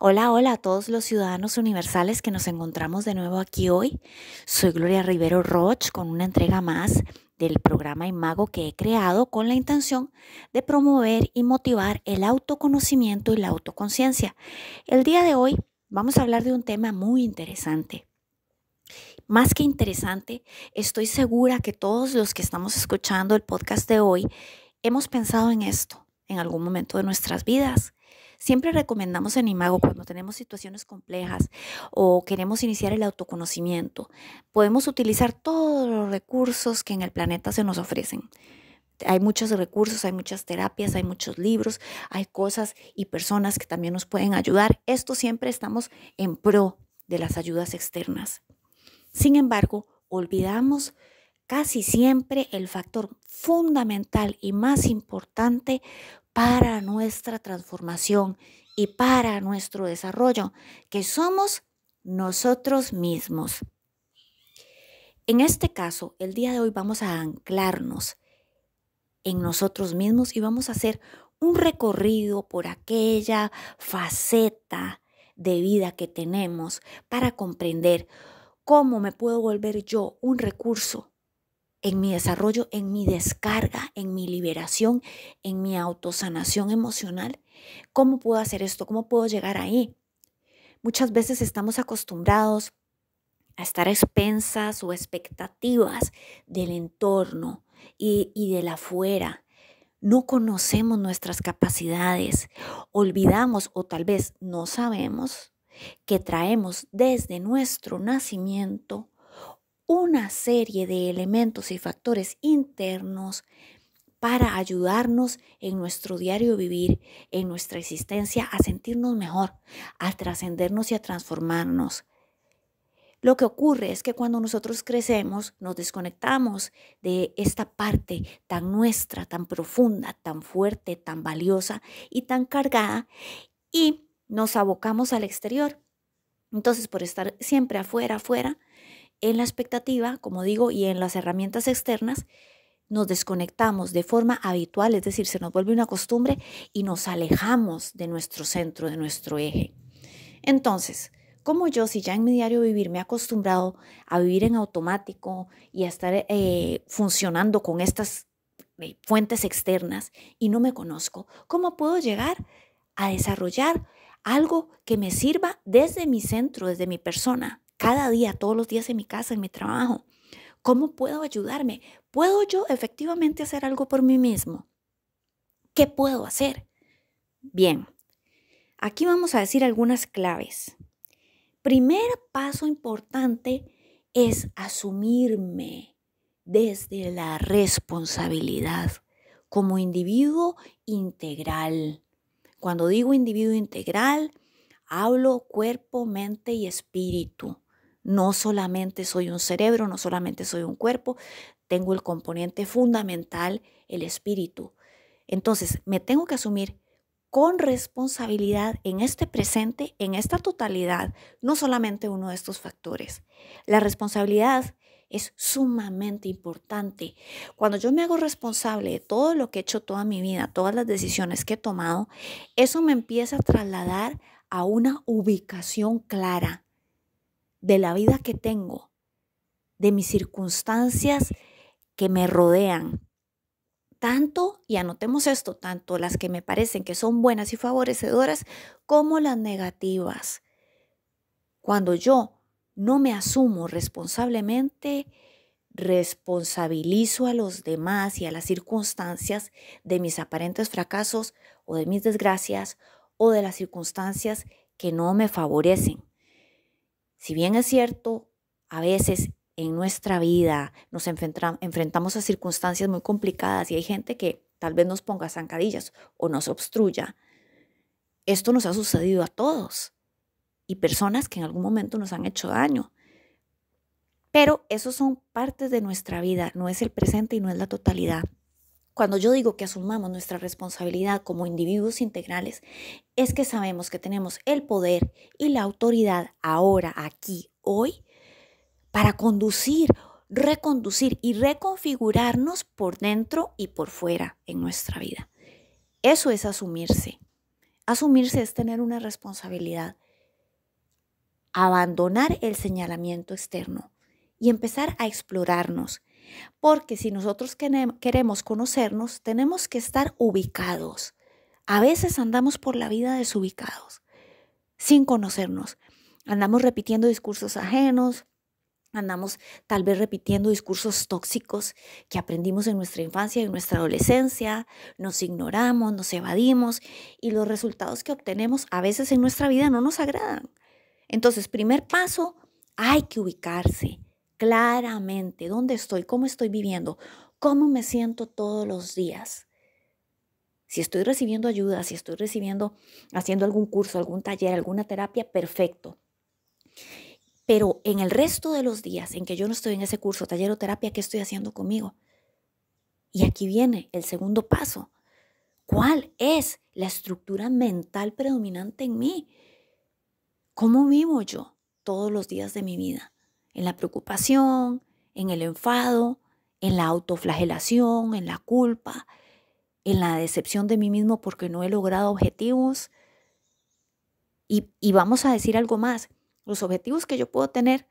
Hola, hola a todos los ciudadanos universales que nos encontramos de nuevo aquí hoy. Soy Gloria Rivero Roch con una entrega más del programa Imago que he creado con la intención de promover y motivar el autoconocimiento y la autoconciencia. El día de hoy vamos a hablar de un tema muy interesante. Más que interesante, estoy segura que todos los que estamos escuchando el podcast de hoy hemos pensado en esto en algún momento de nuestras vidas. Siempre recomendamos en Imago cuando tenemos situaciones complejas o queremos iniciar el autoconocimiento. Podemos utilizar todos los recursos que en el planeta se nos ofrecen. Hay muchos recursos, hay muchas terapias, hay muchos libros, hay cosas y personas que también nos pueden ayudar. Esto siempre estamos en pro de las ayudas externas. Sin embargo, olvidamos casi siempre el factor fundamental y más importante para nuestra transformación y para nuestro desarrollo, que somos nosotros mismos. En este caso, el día de hoy vamos a anclarnos en nosotros mismos y vamos a hacer un recorrido por aquella faceta de vida que tenemos para comprender cómo me puedo volver yo un recurso en mi desarrollo, en mi descarga, en mi liberación, en mi autosanación emocional. ¿Cómo puedo hacer esto? ¿Cómo puedo llegar ahí? Muchas veces estamos acostumbrados a estar expensas o expectativas del entorno y, y de la afuera. No conocemos nuestras capacidades, olvidamos o tal vez no sabemos que traemos desde nuestro nacimiento una serie de elementos y factores internos para ayudarnos en nuestro diario vivir, en nuestra existencia, a sentirnos mejor, a trascendernos y a transformarnos. Lo que ocurre es que cuando nosotros crecemos, nos desconectamos de esta parte tan nuestra, tan profunda, tan fuerte, tan valiosa y tan cargada y nos abocamos al exterior. Entonces, por estar siempre afuera, afuera, en la expectativa, como digo, y en las herramientas externas, nos desconectamos de forma habitual, es decir, se nos vuelve una costumbre y nos alejamos de nuestro centro, de nuestro eje. Entonces, como yo, si ya en mi diario vivir me he acostumbrado a vivir en automático y a estar eh, funcionando con estas eh, fuentes externas y no me conozco, ¿cómo puedo llegar a desarrollar algo que me sirva desde mi centro, desde mi persona? cada día, todos los días en mi casa, en mi trabajo. ¿Cómo puedo ayudarme? ¿Puedo yo efectivamente hacer algo por mí mismo? ¿Qué puedo hacer? Bien, aquí vamos a decir algunas claves. Primer paso importante es asumirme desde la responsabilidad como individuo integral. Cuando digo individuo integral, hablo cuerpo, mente y espíritu. No solamente soy un cerebro, no solamente soy un cuerpo, tengo el componente fundamental, el espíritu. Entonces, me tengo que asumir con responsabilidad en este presente, en esta totalidad, no solamente uno de estos factores. La responsabilidad es sumamente importante. Cuando yo me hago responsable de todo lo que he hecho toda mi vida, todas las decisiones que he tomado, eso me empieza a trasladar a una ubicación clara de la vida que tengo, de mis circunstancias que me rodean. Tanto, y anotemos esto, tanto las que me parecen que son buenas y favorecedoras como las negativas. Cuando yo no me asumo responsablemente, responsabilizo a los demás y a las circunstancias de mis aparentes fracasos o de mis desgracias o de las circunstancias que no me favorecen. Si bien es cierto, a veces en nuestra vida nos enfrentamos a circunstancias muy complicadas y hay gente que tal vez nos ponga zancadillas o nos obstruya. Esto nos ha sucedido a todos y personas que en algún momento nos han hecho daño. Pero esos son partes de nuestra vida, no es el presente y no es la totalidad. Cuando yo digo que asumamos nuestra responsabilidad como individuos integrales, es que sabemos que tenemos el poder y la autoridad ahora, aquí, hoy, para conducir, reconducir y reconfigurarnos por dentro y por fuera en nuestra vida. Eso es asumirse. Asumirse es tener una responsabilidad. Abandonar el señalamiento externo y empezar a explorarnos porque si nosotros queremos conocernos, tenemos que estar ubicados. A veces andamos por la vida desubicados, sin conocernos. Andamos repitiendo discursos ajenos, andamos tal vez repitiendo discursos tóxicos que aprendimos en nuestra infancia y en nuestra adolescencia, nos ignoramos, nos evadimos y los resultados que obtenemos a veces en nuestra vida no nos agradan. Entonces, primer paso, hay que ubicarse, claramente dónde estoy, cómo estoy viviendo, cómo me siento todos los días. Si estoy recibiendo ayuda, si estoy recibiendo, haciendo algún curso, algún taller, alguna terapia, perfecto. Pero en el resto de los días en que yo no estoy en ese curso, taller o terapia, ¿qué estoy haciendo conmigo? Y aquí viene el segundo paso. ¿Cuál es la estructura mental predominante en mí? ¿Cómo vivo yo todos los días de mi vida? en la preocupación, en el enfado, en la autoflagelación, en la culpa, en la decepción de mí mismo porque no he logrado objetivos. Y, vamos a decir algo más, los objetivos que yo puedo tener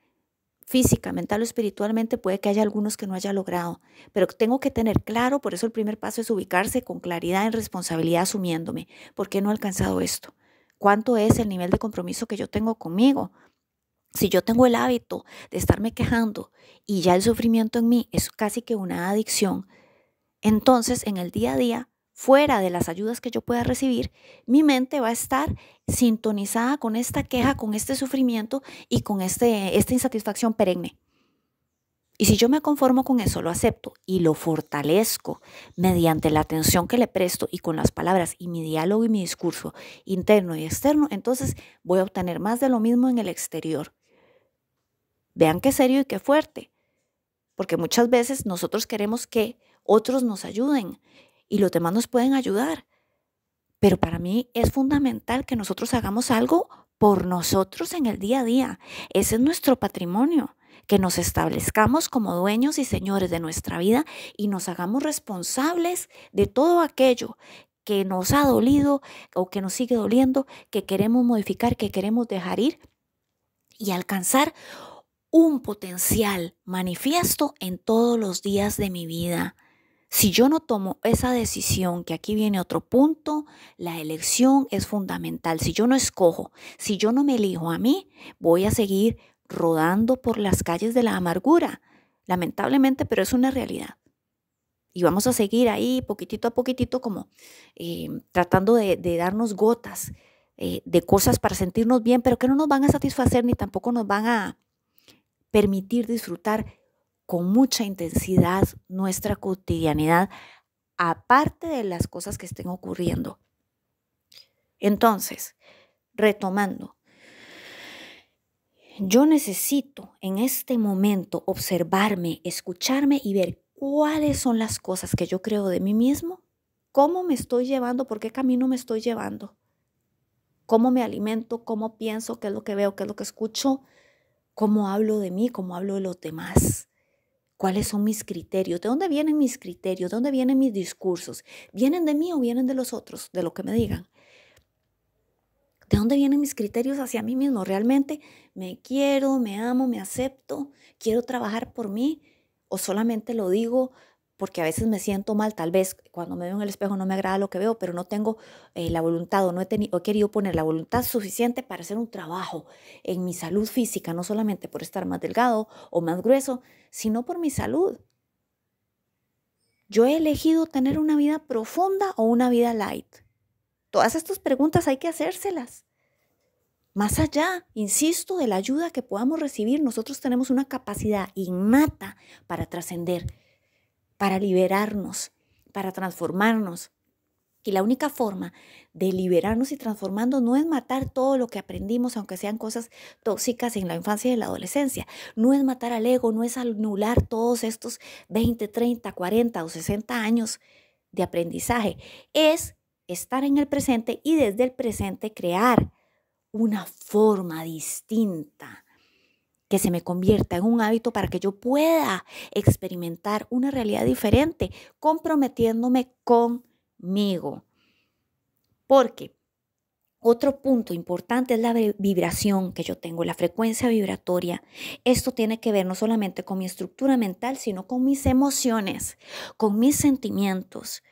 física, mental o espiritualmente, puede que haya algunos que no haya logrado, pero tengo que tener claro, por eso el primer paso es ubicarse con claridad en responsabilidad asumiéndome, ¿por qué no he alcanzado esto? ¿Cuánto es el nivel de compromiso que yo tengo conmigo? Si yo tengo el hábito de estarme quejando y ya el sufrimiento en mí es casi que una adicción, entonces en el día a día, fuera de las ayudas que yo pueda recibir, mi mente va a estar sintonizada con esta queja, con este sufrimiento y con este, esta insatisfacción perenne. Y si yo me conformo con eso, lo acepto y lo fortalezco mediante la atención que le presto y con las palabras y mi diálogo y mi discurso interno y externo, entonces voy a obtener más de lo mismo en el exterior. Vean qué serio y qué fuerte, porque muchas veces nosotros queremos que otros nos ayuden y los demás nos pueden ayudar. Pero para mí es fundamental que nosotros hagamos algo por nosotros en el día a día. Ese es nuestro patrimonio, que nos establezcamos como dueños y señores de nuestra vida y nos hagamos responsables de todo aquello que nos ha dolido o que nos sigue doliendo, que queremos modificar, que queremos dejar ir y alcanzar un potencial manifiesto en todos los días de mi vida. Si yo no tomo esa decisión, que aquí viene otro punto, la elección es fundamental. Si yo no escojo, si yo no me elijo a mí, voy a seguir rodando por las calles de la amargura. Lamentablemente, pero es una realidad. Y vamos a seguir ahí poquitito a poquitito como em, tratando de, darnos gotas eh, de cosas para sentirnos bien, pero que no nos van a satisfacer ni tampoco nos van a, permitir disfrutar con mucha intensidad nuestra cotidianidad, aparte de las cosas que estén ocurriendo. Entonces, retomando, yo necesito en este momento observarme, escucharme y ver cuáles son las cosas que yo creo de mí mismo, cómo me estoy llevando, por qué camino me estoy llevando, cómo me alimento, cómo pienso, qué es lo que veo, qué es lo que escucho, cómo hablo de mí, cómo hablo de los demás, cuáles son mis criterios, de dónde vienen mis criterios, de dónde vienen mis discursos, vienen de mí o vienen de los otros, de lo que me digan. ¿De dónde vienen mis criterios hacia mí mismo? ¿Realmente me quiero, me amo, me acepto? ¿Quiero trabajar por mí? ¿O solamente lo digo porque a veces me siento mal, tal vez cuando me veo en el espejo no me agrada lo que veo, pero no tengo eh, la voluntad o no he, querido poner la voluntad suficiente para hacer un trabajo en mi salud física, no solamente por estar más delgado o más grueso, sino por mi salud. Yo he elegido tener una vida profunda o una vida light. Todas estas preguntas hay que hacérselas. Más allá, insisto, de la ayuda que podamos recibir, nosotros tenemos una capacidad innata para trascender para liberarnos, para transformarnos. Y la única forma de liberarnos y transformarnos no es matar todo lo que aprendimos, aunque sean cosas tóxicas en la infancia y en la adolescencia. No es matar al ego, no es anular todos estos 20, 30, 40 o 60 años de aprendizaje. Es estar en el presente y desde el presente crear una forma distinta que se me convierta en un hábito para que yo pueda experimentar una realidad diferente, comprometiéndome conmigo. Porque otro punto importante es la vibración que yo tengo, la frecuencia vibratoria. Esto tiene que ver no solamente con mi estructura mental, sino con mis emociones, con mis sentimientos.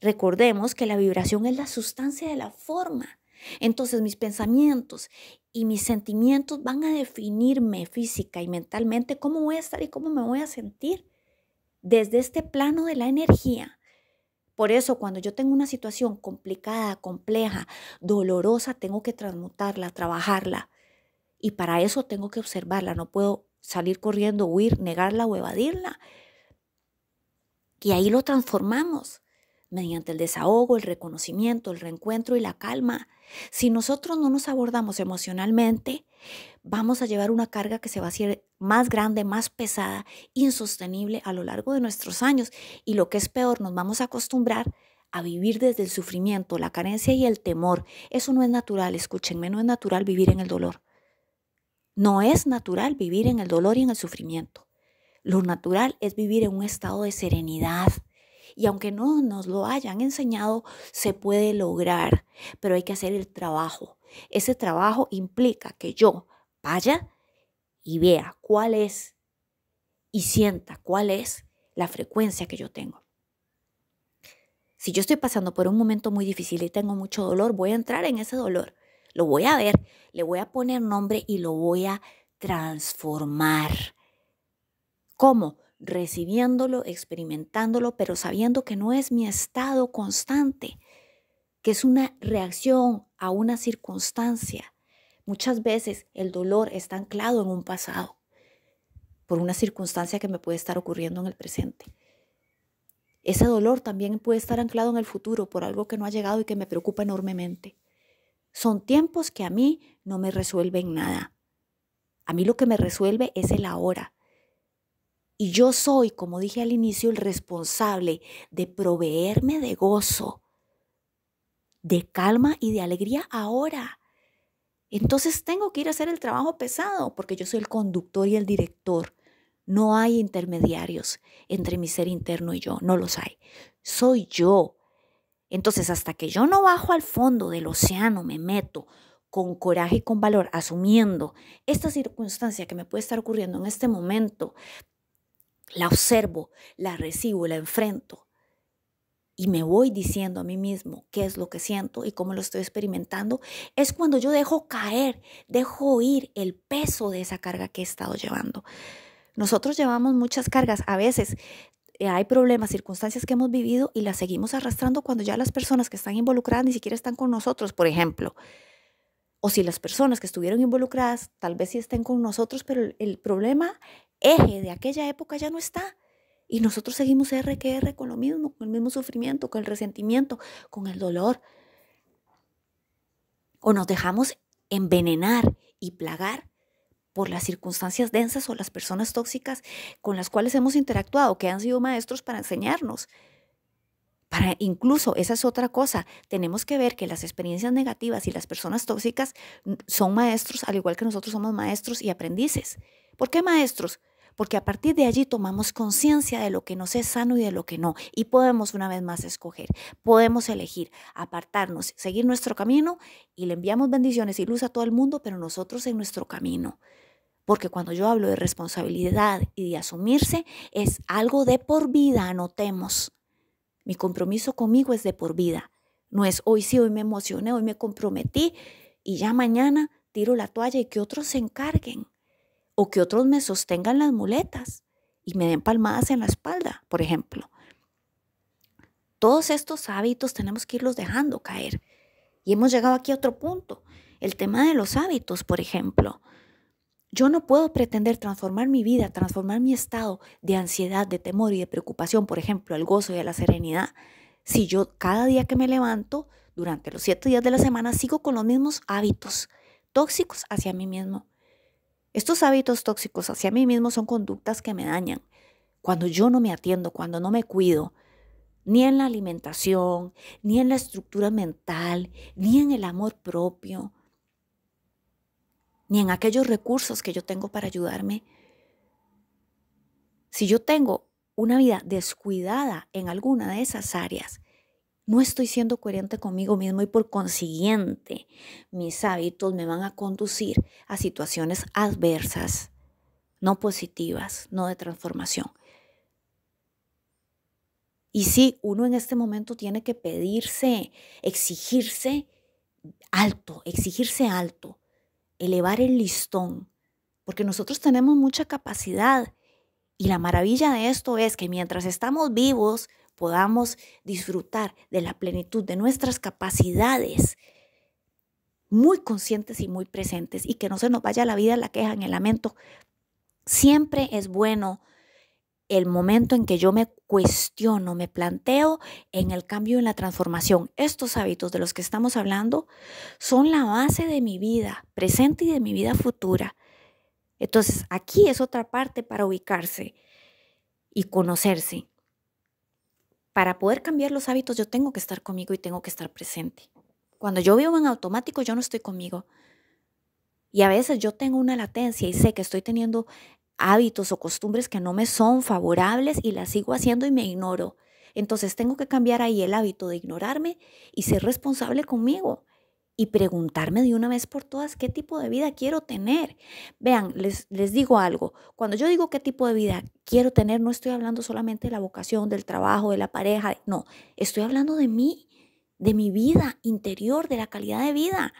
Recordemos que la vibración es la sustancia de la forma. Entonces mis pensamientos y mis sentimientos van a definirme física y mentalmente cómo voy a estar y cómo me voy a sentir desde este plano de la energía. Por eso cuando yo tengo una situación complicada, compleja, dolorosa, tengo que transmutarla, trabajarla. Y para eso tengo que observarla, no puedo salir corriendo, huir, negarla o evadirla. Y ahí lo transformamos mediante el desahogo, el reconocimiento, el reencuentro y la calma. Si nosotros no nos abordamos emocionalmente, vamos a llevar una carga que se va a hacer más grande, más pesada, insostenible a lo largo de nuestros años. Y lo que es peor, nos vamos a acostumbrar a vivir desde el sufrimiento, la carencia y el temor. Eso no es natural, escúchenme, no es natural vivir en el dolor. No es natural vivir en el dolor y en el sufrimiento. Lo natural es vivir en un estado de serenidad, y aunque no nos lo hayan enseñado, se puede lograr, pero hay que hacer el trabajo. Ese trabajo implica que yo vaya y vea cuál es y sienta cuál es la frecuencia que yo tengo. Si yo estoy pasando por un momento muy difícil y tengo mucho dolor, voy a entrar en ese dolor. Lo voy a ver, le voy a poner nombre y lo voy a transformar. ¿Cómo? recibiéndolo, experimentándolo, pero sabiendo que no es mi estado constante, que es una reacción a una circunstancia. Muchas veces el dolor está anclado en un pasado, por una circunstancia que me puede estar ocurriendo en el presente. Ese dolor también puede estar anclado en el futuro por algo que no ha llegado y que me preocupa enormemente. Son tiempos que a mí no me resuelven nada. A mí lo que me resuelve es el ahora, y yo soy, como dije al inicio, el responsable de proveerme de gozo, de calma y de alegría ahora. Entonces tengo que ir a hacer el trabajo pesado porque yo soy el conductor y el director. No hay intermediarios entre mi ser interno y yo, no los hay. Soy yo. Entonces hasta que yo no bajo al fondo del océano, me meto con coraje y con valor, asumiendo esta circunstancia que me puede estar ocurriendo en este momento, la observo, la recibo, la enfrento y me voy diciendo a mí mismo qué es lo que siento y cómo lo estoy experimentando, es cuando yo dejo caer, dejo ir el peso de esa carga que he estado llevando. Nosotros llevamos muchas cargas, a veces eh, hay problemas, circunstancias que hemos vivido y las seguimos arrastrando cuando ya las personas que están involucradas ni siquiera están con nosotros, por ejemplo. O si las personas que estuvieron involucradas tal vez sí estén con nosotros, pero el problema eje de aquella época ya no está. Y nosotros seguimos R que R con lo mismo, con el mismo sufrimiento, con el resentimiento, con el dolor. O nos dejamos envenenar y plagar por las circunstancias densas o las personas tóxicas con las cuales hemos interactuado, que han sido maestros para enseñarnos. Para incluso, esa es otra cosa, tenemos que ver que las experiencias negativas y las personas tóxicas son maestros, al igual que nosotros somos maestros y aprendices. ¿Por qué maestros? Porque a partir de allí tomamos conciencia de lo que no es sano y de lo que no. Y podemos una vez más escoger, podemos elegir, apartarnos, seguir nuestro camino y le enviamos bendiciones y luz a todo el mundo, pero nosotros en nuestro camino. Porque cuando yo hablo de responsabilidad y de asumirse, es algo de por vida, anotemos. Mi compromiso conmigo es de por vida. No es hoy sí, hoy me emocioné, hoy me comprometí y ya mañana tiro la toalla y que otros se encarguen o que otros me sostengan las muletas y me den palmadas en la espalda, por ejemplo. Todos estos hábitos tenemos que irlos dejando caer. Y hemos llegado aquí a otro punto, el tema de los hábitos, por ejemplo. Yo no puedo pretender transformar mi vida, transformar mi estado de ansiedad, de temor y de preocupación, por ejemplo, al gozo y a la serenidad, si yo cada día que me levanto, durante los siete días de la semana, sigo con los mismos hábitos tóxicos hacia mí mismo. Estos hábitos tóxicos hacia mí mismo son conductas que me dañan. Cuando yo no me atiendo, cuando no me cuido, ni en la alimentación, ni en la estructura mental, ni en el amor propio, ni en aquellos recursos que yo tengo para ayudarme. Si yo tengo una vida descuidada en alguna de esas áreas, no estoy siendo coherente conmigo mismo y por consiguiente mis hábitos me van a conducir a situaciones adversas, no positivas, no de transformación. Y sí, uno en este momento tiene que pedirse, exigirse alto, exigirse alto, elevar el listón, porque nosotros tenemos mucha capacidad y la maravilla de esto es que mientras estamos vivos podamos disfrutar de la plenitud de nuestras capacidades muy conscientes y muy presentes y que no se nos vaya la vida la queja en el lamento. Siempre es bueno el momento en que yo me cuestiono, me planteo en el cambio, en la transformación. Estos hábitos de los que estamos hablando son la base de mi vida presente y de mi vida futura. Entonces, aquí es otra parte para ubicarse y conocerse. Para poder cambiar los hábitos, yo tengo que estar conmigo y tengo que estar presente. Cuando yo vivo en automático, yo no estoy conmigo. Y a veces yo tengo una latencia y sé que estoy teniendo hábitos o costumbres que no me son favorables y las sigo haciendo y me ignoro. Entonces tengo que cambiar ahí el hábito de ignorarme y ser responsable conmigo y preguntarme de una vez por todas qué tipo de vida quiero tener. Vean, les, les digo algo, cuando yo digo qué tipo de vida quiero tener, no estoy hablando solamente de la vocación, del trabajo, de la pareja, no, estoy hablando de mí, de mi vida interior, de la calidad de vida,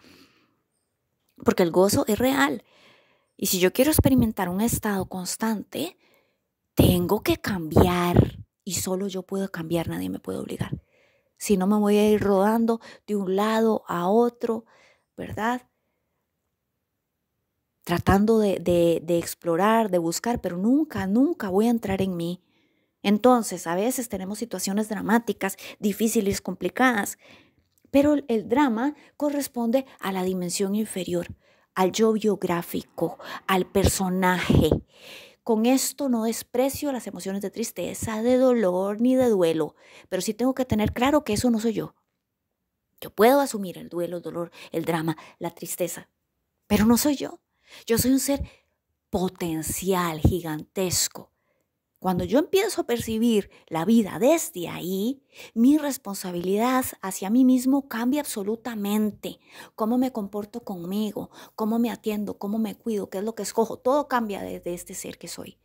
porque el gozo es real. Y si yo quiero experimentar un estado constante, tengo que cambiar. Y solo yo puedo cambiar, nadie me puede obligar. Si no, me voy a ir rodando de un lado a otro, ¿verdad? Tratando de, de explorar, de buscar, pero nunca, nunca voy a entrar en mí. Entonces, a veces tenemos situaciones dramáticas, difíciles, complicadas, pero el drama corresponde a la dimensión inferior al yo biográfico, al personaje. Con esto no desprecio las emociones de tristeza, de dolor ni de duelo, pero sí tengo que tener claro que eso no soy yo. Yo puedo asumir el duelo, el dolor, el drama, la tristeza, pero no soy yo. Yo soy un ser potencial, gigantesco, cuando yo empiezo a percibir la vida desde ahí, mi responsabilidad hacia mí mismo cambia absolutamente. Cómo me comporto conmigo, cómo me atiendo, cómo me cuido, qué es lo que escojo, todo cambia desde este ser que soy.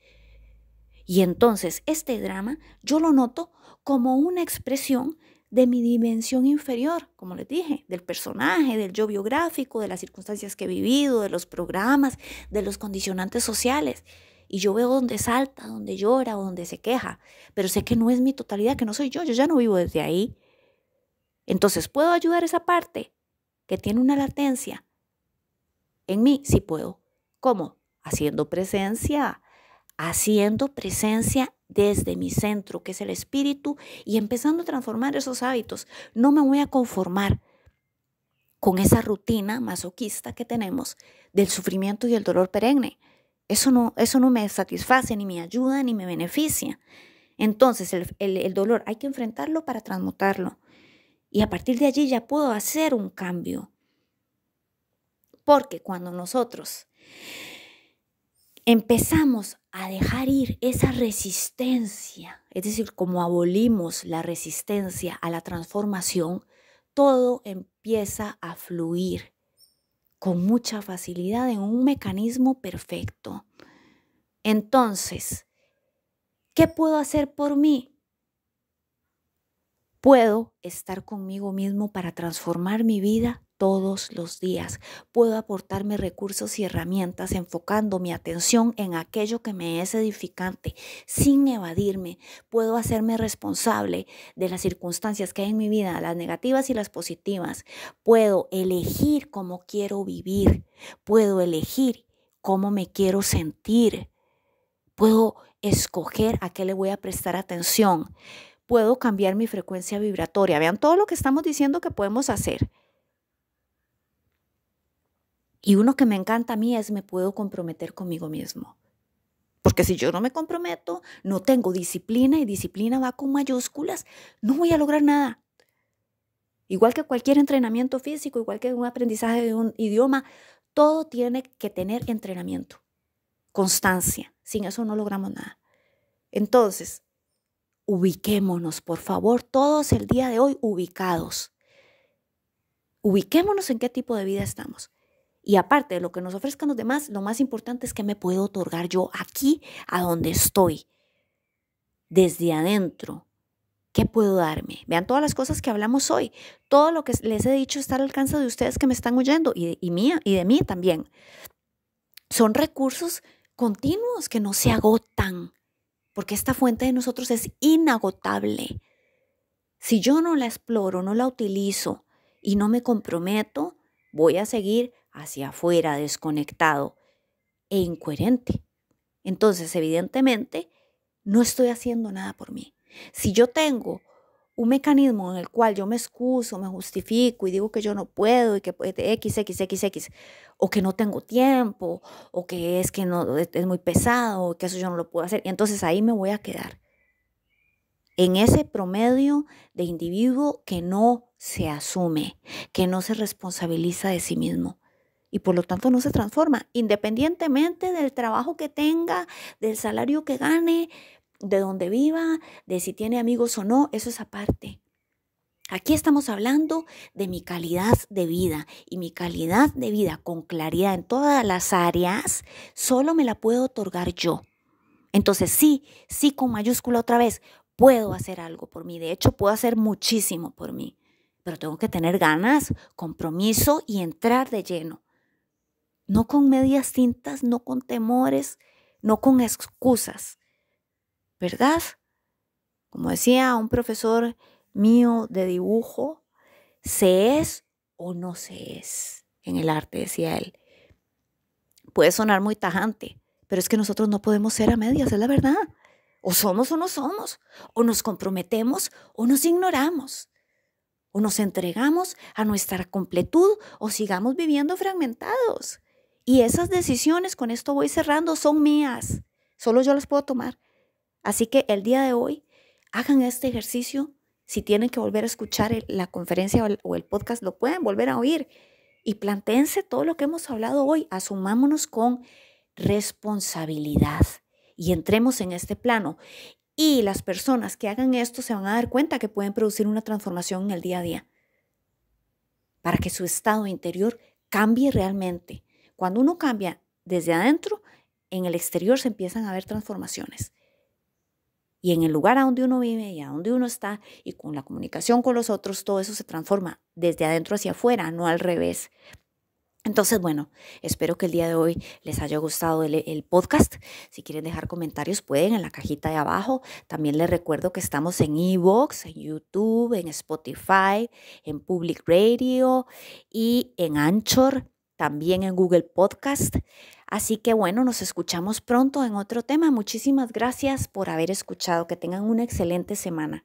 Y entonces este drama yo lo noto como una expresión de mi dimensión inferior, como les dije, del personaje, del yo biográfico, de las circunstancias que he vivido, de los programas, de los condicionantes sociales y yo veo dónde salta, dónde llora, dónde se queja, pero sé que no es mi totalidad, que no soy yo, yo ya no vivo desde ahí. Entonces, ¿puedo ayudar esa parte que tiene una latencia? En mí sí puedo. ¿Cómo? Haciendo presencia, haciendo presencia desde mi centro, que es el espíritu, y empezando a transformar esos hábitos. No me voy a conformar con esa rutina masoquista que tenemos del sufrimiento y el dolor perenne. Eso no, me satisface, ni me ayuda, ni me beneficia. Entonces el, el dolor hay que enfrentarlo para transmutarlo. Y a partir de allí ya puedo hacer un cambio. Porque cuando nosotros empezamos a dejar ir esa resistencia, es decir, como abolimos la resistencia a la transformación, todo empieza a fluir con mucha facilidad en un mecanismo perfecto. Entonces, ¿qué puedo hacer por mí? Puedo estar conmigo mismo para transformar mi vida todos los días. Puedo aportarme recursos y herramientas enfocando mi atención en aquello que me es edificante sin evadirme. Puedo hacerme responsable de las circunstancias que hay en mi vida, las negativas y las positivas. Puedo elegir cómo quiero vivir. Puedo elegir cómo me quiero sentir. Puedo escoger a qué le voy a prestar atención. Puedo cambiar mi frecuencia vibratoria. Vean todo lo que estamos diciendo que podemos hacer. Y uno que me encanta a mí es me puedo comprometer conmigo mismo. Porque si yo no me comprometo, no tengo disciplina y disciplina va con mayúsculas, no voy a lograr nada. Igual que cualquier entrenamiento físico, igual que un aprendizaje de un idioma, todo tiene que tener entrenamiento, constancia. Sin eso no logramos nada. Entonces, ubiquémonos, por favor, todos el día de hoy ubicados. Ubiquémonos en qué tipo de vida estamos. Y aparte de lo que nos ofrezcan los demás, lo más importante es que me puedo otorgar yo aquí, a donde estoy, desde adentro. ¿Qué puedo darme? Vean todas las cosas que hablamos hoy. Todo lo que les he dicho está al alcance de ustedes que me están oyendo y, mía, y de mí también. Son recursos continuos que no se agotan, porque esta fuente de nosotros es inagotable. Si yo no la exploro, no la utilizo y no me comprometo, voy a seguir hacia afuera, desconectado e incoherente. Entonces, evidentemente, no estoy haciendo nada por mí. Si yo tengo un mecanismo en el cual yo me excuso, me justifico y digo que yo no puedo y que x, x, x, x, o que no tengo tiempo, o que es que no, es muy pesado, o que eso yo no lo puedo hacer, y entonces ahí me voy a quedar. En ese promedio de individuo que no se asume, que no se responsabiliza de sí mismo, y por lo tanto no se transforma, independientemente del trabajo que tenga, del salario que gane, de dónde viva, de si tiene amigos o no, eso es aparte. Aquí estamos hablando de mi calidad de vida y mi calidad de vida con claridad en todas las áreas solo me la puedo otorgar yo. Entonces sí, sí con mayúscula otra vez, puedo hacer algo por mí, de hecho puedo hacer muchísimo por mí, pero tengo que tener ganas, compromiso y entrar de lleno no con medias tintas, no con temores, no con excusas, ¿verdad? Como decía un profesor mío de dibujo, se es o no se es en el arte, decía él. Puede sonar muy tajante, pero es que nosotros no podemos ser a medias, es la verdad. O somos o no somos, o nos comprometemos o nos ignoramos, o nos entregamos a nuestra completud o sigamos viviendo fragmentados. Y esas decisiones, con esto voy cerrando, son mías. Solo yo las puedo tomar. Así que el día de hoy, hagan este ejercicio. Si tienen que volver a escuchar la conferencia o el, podcast, lo pueden volver a oír. Y planteense todo lo que hemos hablado hoy. Asumámonos con responsabilidad y entremos en este plano. Y las personas que hagan esto se van a dar cuenta que pueden producir una transformación en el día a día para que su estado interior cambie realmente cuando uno cambia desde adentro, en el exterior se empiezan a ver transformaciones. Y en el lugar a donde uno vive y a donde uno está, y con la comunicación con los otros, todo eso se transforma desde adentro hacia afuera, no al revés. Entonces, bueno, espero que el día de hoy les haya gustado el, podcast. Si quieren dejar comentarios, pueden en la cajita de abajo. También les recuerdo que estamos en iVoox, en YouTube, en Spotify, en Public Radio y en Anchor también en Google Podcast. Así que bueno, nos escuchamos pronto en otro tema. Muchísimas gracias por haber escuchado. Que tengan una excelente semana.